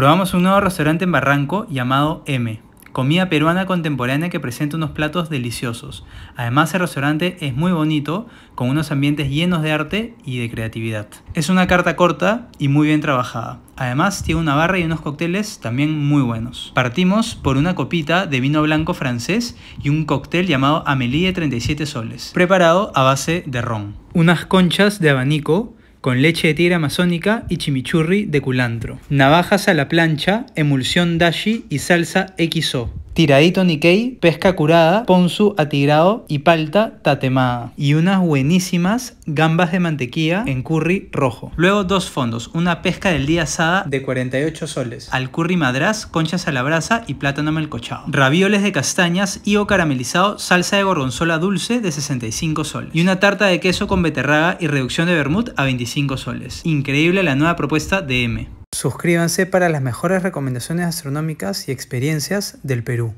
Probamos un nuevo restaurante en Barranco llamado M, comida peruana contemporánea que presenta unos platos deliciosos. Además el restaurante es muy bonito, con unos ambientes llenos de arte y de creatividad. Es una carta corta y muy bien trabajada. Además tiene una barra y unos cócteles también muy buenos. Partimos por una copita de vino blanco francés y un cóctel llamado Amelie 37 soles, preparado a base de ron. Unas conchas de abanico con leche de tira amazónica y chimichurri de culantro. Navajas a la plancha, emulsión dashi y salsa XO. Tiradito Nikkei, pesca curada, ponzu atigrado y palta tatemada. Y unas buenísimas gambas de mantequilla en curry rojo. Luego dos fondos, una pesca del día asada de 48 soles, al curry madrás, conchas a la brasa y plátano melcochado. Ravioles de castañas, higo caramelizado, salsa de gorgonzola dulce de 65 soles. Y una tarta de queso con beterraga y reducción de vermut a 25 soles. Increíble la nueva propuesta de M. Suscríbanse para las mejores recomendaciones astronómicas y experiencias del Perú.